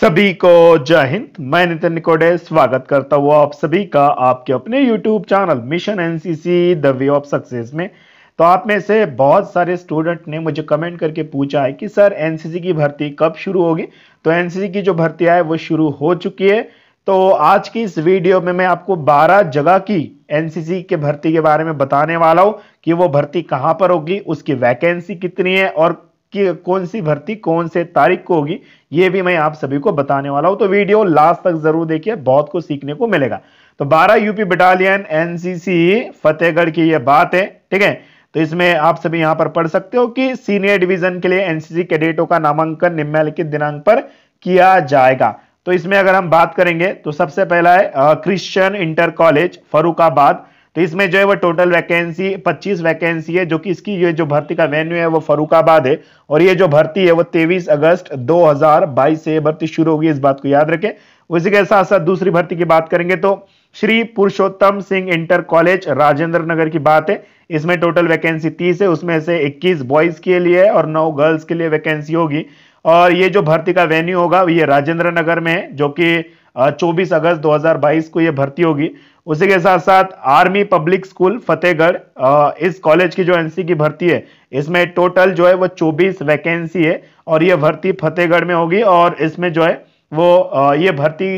सभी को जय हिंद मैं नितिन निकोडे स्वागत करता हूँ आप सभी का आपके अपने YouTube channel mission NCC the way of success में तो आप में से बहुत सारे स्टूडेंट ने मुझे कमेंट करके पूछा है कि सर एनसीसी की भर्ती कब शुरू होगी तो एनसीसी की जो भर्ती है वो शुरू हो चुकी है तो आज की इस वीडियो में मैं आपको 12 जगह की एनसीसी के भर्ती के बारे में बताने वाला हूँ कि वो भर्ती कहाँ पर होगी उसकी वैकेंसी कितनी है और कि कौन सी भर्ती कौन से तारीख को होगी ये भी मैं आप सभी को बताने वाला हूं तो वीडियो लास्ट तक जरूर देखिए बहुत कुछ सीखने को मिलेगा तो 12 यूपी बटालियन एनसीसी फतेहगढ़ की ये बात है ठीक है तो इसमें आप सभी यहां पर पढ़ सकते हो कि सीनियर डिवीजन के लिए एनसीसी कैडेटों का नामांकन निम्नलिखित दिनांक पर किया जाएगा तो इसमें अगर हम बात करेंगे तो सबसे पहला है क्रिश्चियन इंटर कॉलेज फरुखाबाद तो इसमें जो है वो टोटल वैकेंसी 25 वैकेंसी है जो कि इसकी ये जो भर्ती का वेन्यू है वो फरुखाबाद है और ये जो भर्ती है वो 23 अगस्त 2022 से भर्ती शुरू होगी इस बात को याद रखें उसी के साथ साथ दूसरी भर्ती की बात करेंगे तो श्री पुरुषोत्तम सिंह इंटर कॉलेज राजेंद्र नगर की बात है इसमें टोटल वैकेंसी तीस है उसमें से इक्कीस बॉयज के लिए और नौ गर्ल्स के लिए वैकेंसी होगी और ये जो भर्ती का वेन्यू होगा ये राजेंद्र नगर में है जो कि 24 अगस्त 2022 को ये भर्ती होगी उसी के साथ साथ आर्मी पब्लिक स्कूल फतेहगढ़ इस कॉलेज की जो एनसी की भर्ती है इसमें टोटल जो है वो 24 वैकेंसी है और ये भर्ती फतेहगढ़ में होगी और इसमें जो है वो ये भर्ती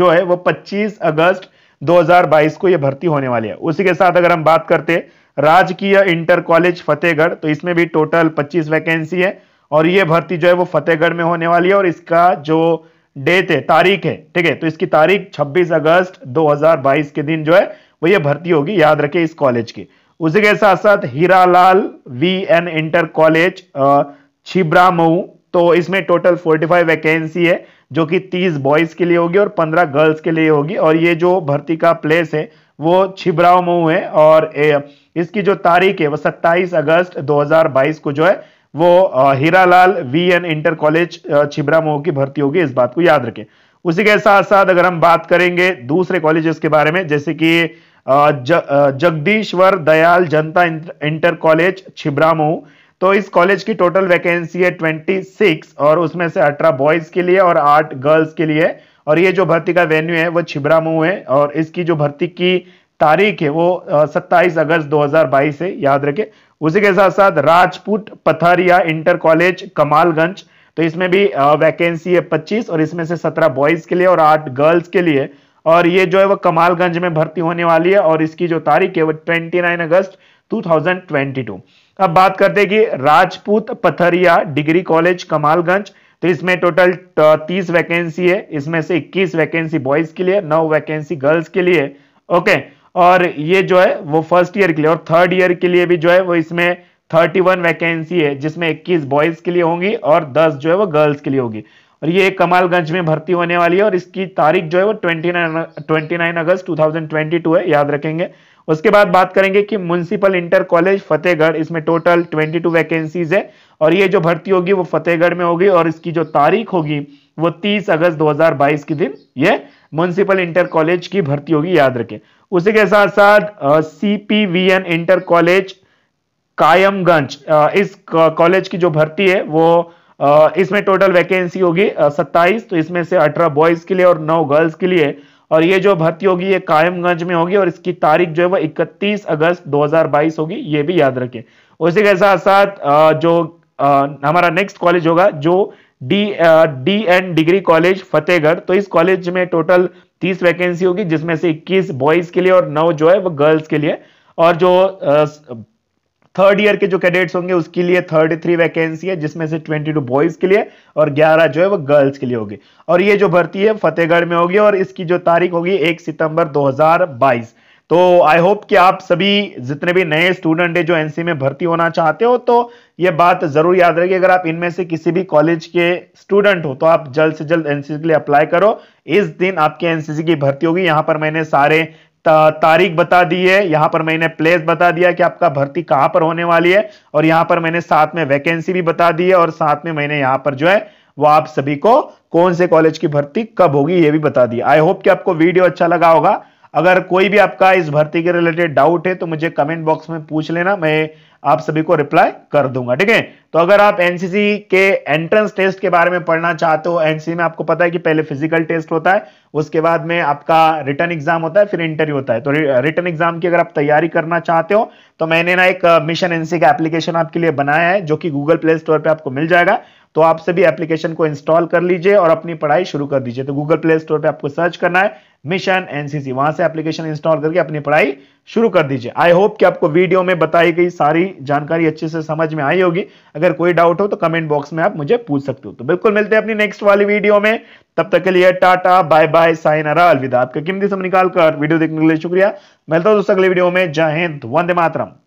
जो है वो 25 अगस्त 2022 को ये भर्ती होने वाली है उसी के साथ अगर हम बात करते हैं राजकीय इंटर कॉलेज फतेहगढ़ तो इसमें भी टोटल 25 वैकेंसी है और ये भर्ती जो है वो फतेहगढ़ में होने वाली है और इसका जो डेट है तारीख है ठीक है तो इसकी तारीख 26 अगस्त 2022 के दिन जो है वो ये भर्ती होगी याद रखे इस कॉलेज की उसी के साथ साथ Hira Lal V N inter college Chhibramau तो इसमें टोटल 45 वैकेंसी है जो कि 30 बॉयज के लिए होगी और 15 गर्ल्स के लिए होगी और ये जो भर्ती का प्लेस है वो मऊ है और इसकी जो तारीख है वो सत्ताईस अगस्त दो को जो है वो Hiralal V N inter college Chhibramau की भर्ती होगी इस बात को याद रखें उसी के साथ साथ अगर हम बात करेंगे दूसरे कॉलेजेस के बारे में जैसे कि जगदीश्वर दयाल जनता इंटर कॉलेज छिबरामऊ तो इस कॉलेज की टोटल वैकेंसी है सिक्स और उसमें से अठारह बॉयज के लिए और आठ गर्ल्स के लिए और ये जो भर्ती का वेन्यू है वो छिबरामऊ है और इसकी जो भर्ती की तारीख है वो सत्ताईस अगस्त 2022 है याद रखे उसी के साथ साथ राजपूत पथारिया इंटर कॉलेज कमालगंज तो इसमें भी वैकेंसी है 25 और इसमें से 17 बॉयज के लिए और 8 गर्ल्स के लिए और ये जो है वो कमालगंज में भर्ती होने वाली है और इसकी जो तारीख है वो 29 अगस्त 2022 अब बात करते हैं कि राजपूत पथरिया डिग्री कॉलेज कमालगंज तो इसमें टोटल तीस वैकेंसी है इसमें से इक्कीस वैकेंसी बॉयज के लिए नौ वैकेंसी गर्ल्स के लिए ओके और ये जो है वो फर्स्ट ईयर के लिए और थर्ड ईयर के लिए भी जो है वो इसमें 31 वैकेंसी है जिसमें 21 बॉयज के लिए होंगी और 10 जो है वो गर्ल्स के लिए होगी और ये कमालगंज में भर्ती होने वाली है और इसकी तारीख जो है वो 29 29 अगस्त 2022 है याद रखेंगे उसके बाद बात करेंगे कि म्यूनसिपल इंटर कॉलेज फतेहगढ़ इसमें टोटल 22 वैकेंसीज है और ये जो भर्ती होगी वो फतेहगढ़ में होगी और इसकी जो तारीख होगी वो 30 अगस्त 2022 के दिन ये म्यूनसिपल इंटर कॉलेज की भर्ती होगी याद रखें उसी के साथ साथ C P V N inter college Kaimganj इस कॉलेज की जो भर्ती है वो इसमें टोटल वैकेंसी होगी सत्ताईस तो इसमें से अठारह बॉयज के लिए और नौ गर्ल्स के लिए और ये जो भर्ती होगी ये कायमगंज में होगी और इसकी तारीख जो है वो 31 अगस्त 2022 होगी ये भी याद रखें उसी के साथ साथ जो हमारा नेक्स्ट कॉलेज होगा जो D D N degree college Fatehgarh तो इस कॉलेज में टोटल तीस वैकेंसी होगी जिसमें से इक्कीस बॉयज के लिए और नौ जो है वो गर्ल्स के लिए और जो थर्ड uh, ईयर uh, के जो कैडेट्स होंगे उसके लिए थर्ड थ्री वैकेंसी है जिसमें से ट्वेंटी टू बॉयज के लिए और ग्यारह जो है वो गर्ल्स के लिए होगी और ये जो भर्ती है फतेहगढ़ में होगी और इसकी जो तारीख होगी एक सितंबर दो तो आई होप कि आप सभी जितने भी नए स्टूडेंट हैं जो एनसी में भर्ती होना चाहते हो तो ये बात जरूर याद रखिए अगर आप इनमें से किसी भी कॉलेज के स्टूडेंट हो तो आप जल्द से जल्द एनसीसी के लिए अप्लाई करो इस दिन आपके एनसीसी की भर्ती होगी यहाँ पर मैंने सारे तारीख बता दी है यहाँ पर मैंने प्लेस बता दिया कि आपका भर्ती कहाँ पर होने वाली है और यहाँ पर मैंने साथ में वैकेंसी भी बता दी है और साथ में मैंने यहाँ पर जो है वो आप सभी को कौन से कॉलेज की भर्ती कब होगी ये भी बता दी आई होप कि आपको वीडियो अच्छा लगा होगा अगर कोई भी आपका इस भर्ती के रिलेटेड डाउट है तो मुझे कमेंट बॉक्स में पूछ लेना मैं आप सभी को रिप्लाई कर दूंगा ठीक है तो अगर आप एनसीसी के एंट्रेंस टेस्ट के बारे में पढ़ना चाहते हो एनसीसी में आपको पता है कि पहले फिजिकल टेस्ट होता है उसके बाद में आपका रिटर्न एग्जाम होता है फिर इंटरव्यू होता है तो रिटर्न एग्जाम की अगर आप तैयारी करना चाहते हो तो मैंने ना एक मिशन एनसी का एप्लीकेशन आपके लिए बनाया है जो कि गूगल प्ले स्टोर पर आपको मिल जाएगा तो आपसे सभी एप्लीकेशन को इंस्टॉल कर लीजिए और अपनी पढ़ाई शुरू कर दीजिए तो गूगल प्ले स्टोर पर आपको सर्च करना है मिशन एनसीसी वहां से एप्लीकेशन इंस्टॉल करके अपनी पढ़ाई शुरू कर दीजिए आई होप कि आपको वीडियो में बताई गई सारी जानकारी अच्छे से समझ में आई होगी अगर कोई डाउट हो तो कमेंट बॉक्स में आप मुझे पूछ सकते हो तो बिल्कुल मिलते हैं अपनी नेक्स्ट वाली वीडियो में तब तक के लिए टाटा बाय बाय अरा अलविदा आपका किमती समय निकालकर वीडियो देखने के लिए शुक्रिया मिलता हूं दोस्तों अगले वीडियो में जय हिंद वंदे मातरम